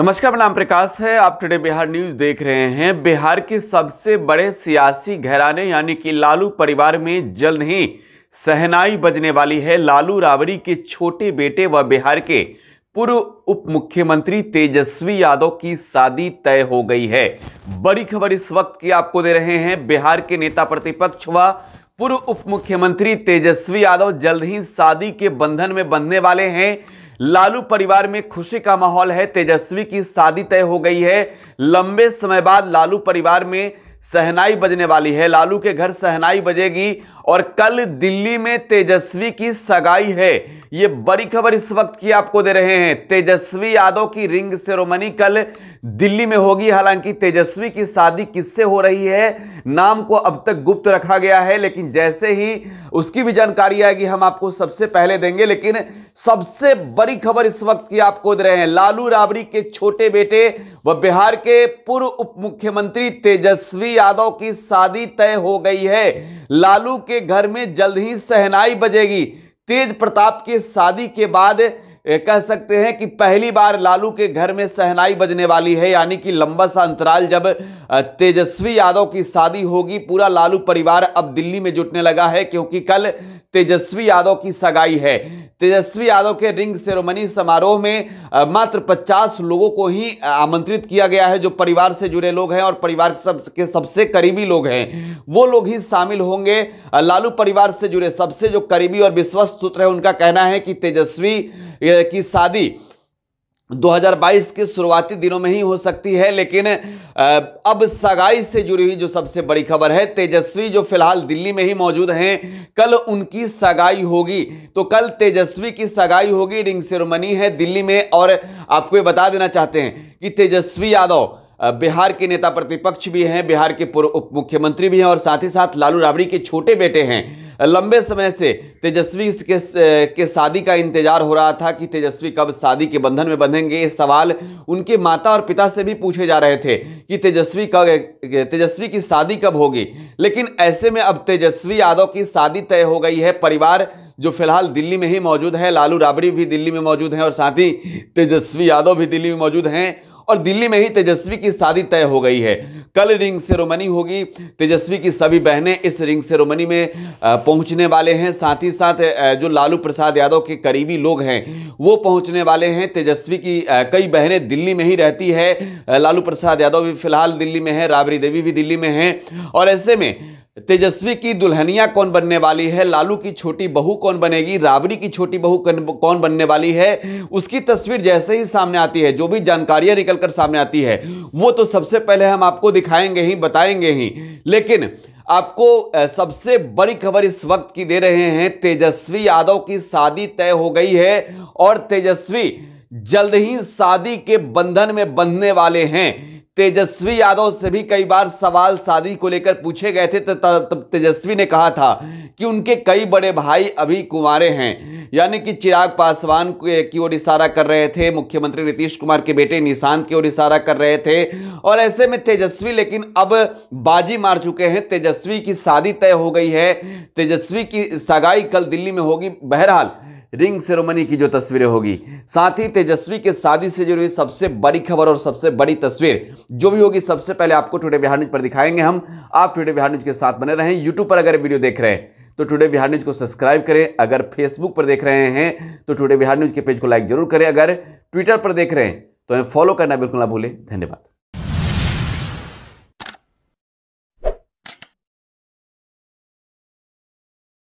नमस्कार मेरा नाम प्रकाश है आप टुडे बिहार न्यूज देख रहे हैं बिहार के सबसे बड़े सियासी घराने यानी कि लालू परिवार में जल्द ही सहनाई बजने वाली है लालू रावरी के छोटे बेटे व बिहार के पूर्व उप मुख्यमंत्री तेजस्वी यादव की शादी तय हो गई है बड़ी खबर इस वक्त की आपको दे रहे हैं बिहार के नेता प्रतिपक्ष व पूर्व उप मुख्यमंत्री तेजस्वी यादव जल्द ही शादी के बंधन में बंधने वाले हैं लालू परिवार में खुशी का माहौल है तेजस्वी की शादी तय हो गई है लंबे समय बाद लालू परिवार में सहनाई बजने वाली है लालू के घर सहनाई बजेगी और कल दिल्ली में तेजस्वी की सगाई है ये बड़ी खबर इस वक्त की आपको दे रहे हैं तेजस्वी यादव की रिंग सेरोमनी कल दिल्ली में होगी हालांकि तेजस्वी की शादी किससे हो रही है नाम को अब तक गुप्त रखा गया है लेकिन जैसे ही उसकी भी जानकारी आएगी हम आपको सबसे पहले देंगे लेकिन सबसे बड़ी खबर इस वक्त की आपको दे रहे हैं लालू राबड़ी के छोटे बेटे व बिहार के पूर्व उप मुख्यमंत्री तेजस्वी यादव की शादी तय हो गई है लालू के घर में जल्द ही सहनाई बजेगी तेज प्रताप के शादी के बाद कह सकते हैं कि पहली बार लालू के घर में सहनाई बजने वाली है यानी कि लंबा सा अंतराल जब तेजस्वी यादव की शादी होगी पूरा लालू परिवार अब दिल्ली में जुटने लगा है क्योंकि कल तेजस्वी यादव की सगाई है तेजस्वी यादव के रिंग सेरोमनी समारोह में मात्र 50 लोगों को ही आमंत्रित किया गया है जो परिवार से जुड़े लोग हैं और परिवार सब के सबसे करीबी लोग हैं वो लोग ही शामिल होंगे लालू परिवार से जुड़े सबसे जो करीबी और विश्वस्त सूत्र है उनका कहना है कि तेजस्वी की शादी 2022 के शुरुआती दिनों में ही हो सकती है लेकिन अब सगाई से जुड़ी हुई जो सबसे बड़ी खबर है तेजस्वी जो फिलहाल दिल्ली में ही मौजूद हैं कल उनकी सगाई होगी तो कल तेजस्वी की सगाई होगी रिंग सेरोमनी है दिल्ली में और आपको ये बता देना चाहते हैं कि तेजस्वी यादव बिहार के नेता प्रतिपक्ष भी हैं बिहार के पूर्व उप मुख्यमंत्री भी हैं और साथ ही साथ लालू राबड़ी के छोटे बेटे हैं लंबे समय से तेजस्वी के के शादी का इंतजार हो रहा था कि तेजस्वी कब शादी के बंधन में बंधेंगे ये सवाल उनके माता और पिता से भी पूछे जा रहे थे कि तेजस्वी कब तेजस्वी की शादी कब होगी लेकिन ऐसे में अब तेजस्वी यादव की शादी तय हो गई है परिवार जो फिलहाल दिल्ली में ही मौजूद है लालू राबड़ी भी दिल्ली में मौजूद हैं और साथ ही तेजस्वी यादव भी दिल्ली में मौजूद हैं और दिल्ली में ही तेजस्वी की शादी तय हो गई है कल रिंग सेरोमनी होगी तेजस्वी की सभी बहनें इस रिंग सेरोमनी में पहुंचने वाले हैं साथ ही साथ जो लालू प्रसाद यादव के करीबी लोग हैं वो पहुंचने वाले हैं तेजस्वी की कई बहनें दिल्ली में ही रहती है लालू प्रसाद यादव भी फिलहाल दिल्ली में है राबड़ी देवी भी दिल्ली में हैं और ऐसे में तेजस्वी की दुल्हनिया कौन बनने वाली है लालू की छोटी बहू कौन बनेगी राबड़ी की छोटी बहू कौन बनने वाली है उसकी तस्वीर जैसे ही सामने आती है जो भी जानकारियां निकलकर सामने आती है वो तो सबसे पहले हम आपको दिखाएंगे ही बताएंगे ही लेकिन आपको सबसे बड़ी खबर इस वक्त की दे रहे हैं तेजस्वी यादव की शादी तय हो गई है और तेजस्वी जल्द ही शादी के बंधन में बंधने वाले हैं तेजस्वी यादव से भी कई बार सवाल शादी को लेकर पूछे गए थे तब तो तेजस्वी ने कहा था कि उनके कई बड़े भाई अभी कुमारे हैं यानी कि चिराग पासवान की ओर इशारा कर रहे थे मुख्यमंत्री नीतीश कुमार के बेटे निशांत की ओर इशारा कर रहे थे और ऐसे में तेजस्वी लेकिन अब बाजी मार चुके हैं तेजस्वी की शादी तय हो गई है तेजस्वी की सगाई कल दिल्ली में होगी बहरहाल रिंग सेरोमनी की जो तस्वीरें होगी साथ ही तेजस्वी के शादी से जुड़ी सबसे बड़ी खबर और सबसे बड़ी तस्वीर जो भी होगी सबसे पहले आपको टुडे बिहार न्यूज पर दिखाएंगे हम आप टुडे बिहार न्यूज के साथ बने रहें यूट्यूब पर अगर वीडियो देख रहे हैं तो टुडे बिहार न्यूज को सब्सक्राइब करें अगर फेसबुक पर देख रहे हैं तो टुडे बिहार न्यूज के पेज को लाइक जरूर करें अगर ट्विटर पर देख रहे हैं तो हमें फॉलो करना बिल्कुल ना भूलें धन्यवाद